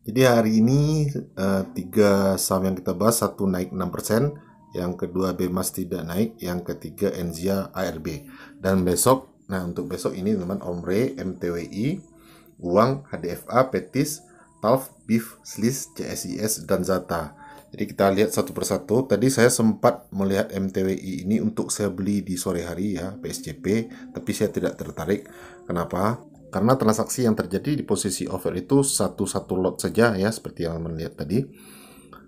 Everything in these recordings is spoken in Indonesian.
Jadi hari ini uh, tiga saham yang kita bahas, satu naik 6%, yang kedua Bemas tidak naik, yang ketiga Enzia ARB. Dan besok, nah untuk besok ini teman Omre, MTWI, Uang, HDFA, Petis, Talf, Beef, Slis, CSIS, dan Zata. Jadi kita lihat satu persatu. Tadi saya sempat melihat MTWI ini untuk saya beli di sore hari ya, PSJP, tapi saya tidak tertarik. Kenapa? Karena transaksi yang terjadi di posisi over itu satu-satu lot saja ya seperti yang melihat tadi.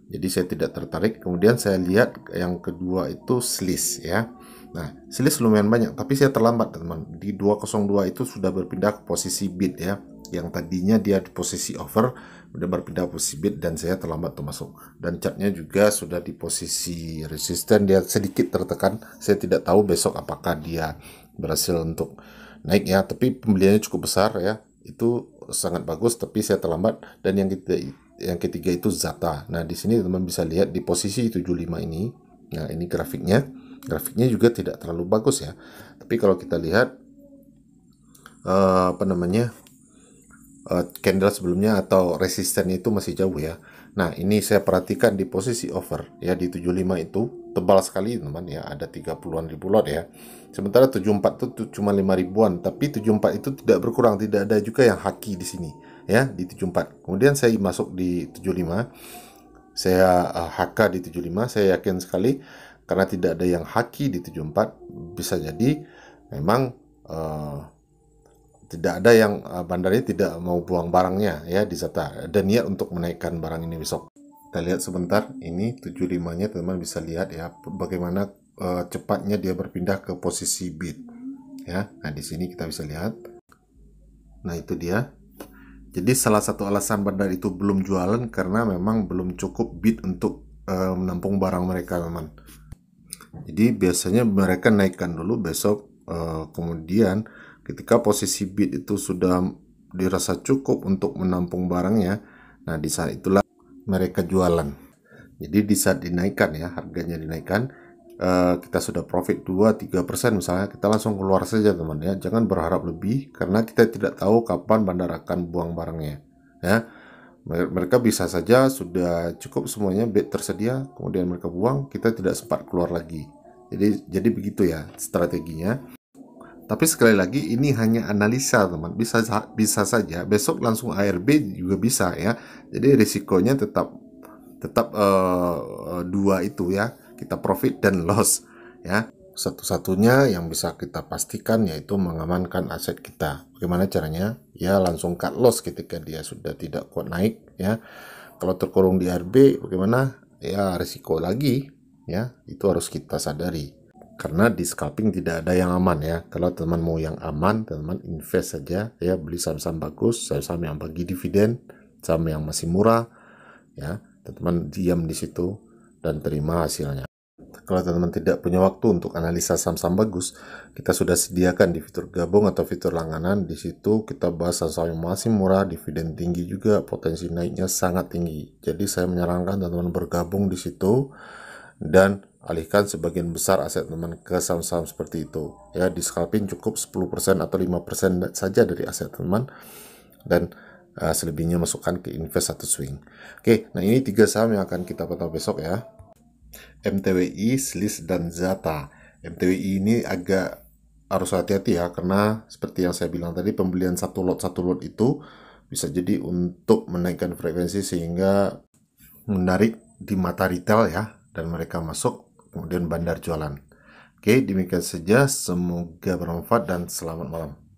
Jadi saya tidak tertarik. Kemudian saya lihat yang kedua itu slice ya. Nah, slice lumayan banyak tapi saya terlambat teman. Di 202 itu sudah berpindah ke posisi bid ya. Yang tadinya dia di posisi over sudah berpindah posisi bid dan saya terlambat termasuk dan catnya juga sudah di posisi resisten dia sedikit tertekan saya tidak tahu besok apakah dia berhasil untuk naik ya tapi pembeliannya cukup besar ya itu sangat bagus tapi saya terlambat dan yang kita yang ketiga itu Zata. Nah, di sini teman bisa lihat di posisi 75 ini. Nah, ini grafiknya. Grafiknya juga tidak terlalu bagus ya. Tapi kalau kita lihat uh, apa namanya? Uh, candle sebelumnya atau resisten itu masih jauh ya. Nah, ini saya perhatikan di posisi over ya di 75 itu tebal sekali teman ya ada 30-an ribu lot ya sementara 74 itu cuma 5 ribuan tapi 74 itu tidak berkurang tidak ada juga yang haki di sini ya di 74 kemudian saya masuk di 75 saya uh, eh, HK di 75 saya yakin sekali karena tidak ada yang haki di 74 bisa jadi memang uh, tidak ada yang uh, eh, bandarnya tidak mau buang barangnya ya di Zata ada niat untuk menaikkan barang ini besok kita lihat sebentar ini 75 nya teman bisa lihat ya bagaimana uh, cepatnya dia berpindah ke posisi bit ya nah di sini kita bisa lihat nah itu dia jadi salah satu alasan bandar itu belum jualan karena memang belum cukup bit untuk uh, menampung barang mereka teman jadi biasanya mereka naikkan dulu besok uh, kemudian ketika posisi bit itu sudah dirasa cukup untuk menampung barangnya nah di saat itulah mereka jualan. Jadi di saat dinaikkan ya harganya dinaikkan uh, kita sudah profit 2-3% misalnya kita langsung keluar saja teman ya. Jangan berharap lebih karena kita tidak tahu kapan bandar akan buang barangnya ya. Mereka bisa saja sudah cukup semuanya bed tersedia kemudian mereka buang kita tidak sempat keluar lagi. Jadi jadi begitu ya strateginya. Tapi sekali lagi ini hanya analisa teman. Bisa bisa saja besok langsung ARB juga bisa ya. Jadi risikonya tetap tetap uh, dua itu ya. Kita profit dan loss ya. Satu-satunya yang bisa kita pastikan yaitu mengamankan aset kita. Bagaimana caranya? Ya langsung cut loss ketika dia sudah tidak kuat naik ya. Kalau terkurung di ARB bagaimana? Ya risiko lagi ya. Itu harus kita sadari karena di scalping tidak ada yang aman ya kalau teman mau yang aman teman invest saja ya beli saham-saham bagus saham-saham yang bagi dividen saham yang masih murah ya teman diam di situ dan terima hasilnya kalau teman-teman tidak punya waktu untuk analisa saham-saham bagus, kita sudah sediakan di fitur gabung atau fitur langganan. Di situ kita bahas saham yang masih murah, dividen tinggi juga, potensi naiknya sangat tinggi. Jadi saya menyarankan teman-teman bergabung di situ dan alihkan sebagian besar aset teman ke saham-saham seperti itu. Ya, di scalping cukup 10% atau 5% saja dari aset teman dan uh, selebihnya masukkan ke invest atau swing. Oke, nah ini tiga saham yang akan kita pantau besok ya. MTWI, Slis, dan Zata. MTWI ini agak harus hati-hati ya, karena seperti yang saya bilang tadi, pembelian satu lot satu lot itu bisa jadi untuk menaikkan frekuensi sehingga menarik di mata retail ya, dan mereka masuk kemudian bandar jualan. Oke, demikian saja. Semoga bermanfaat dan selamat malam.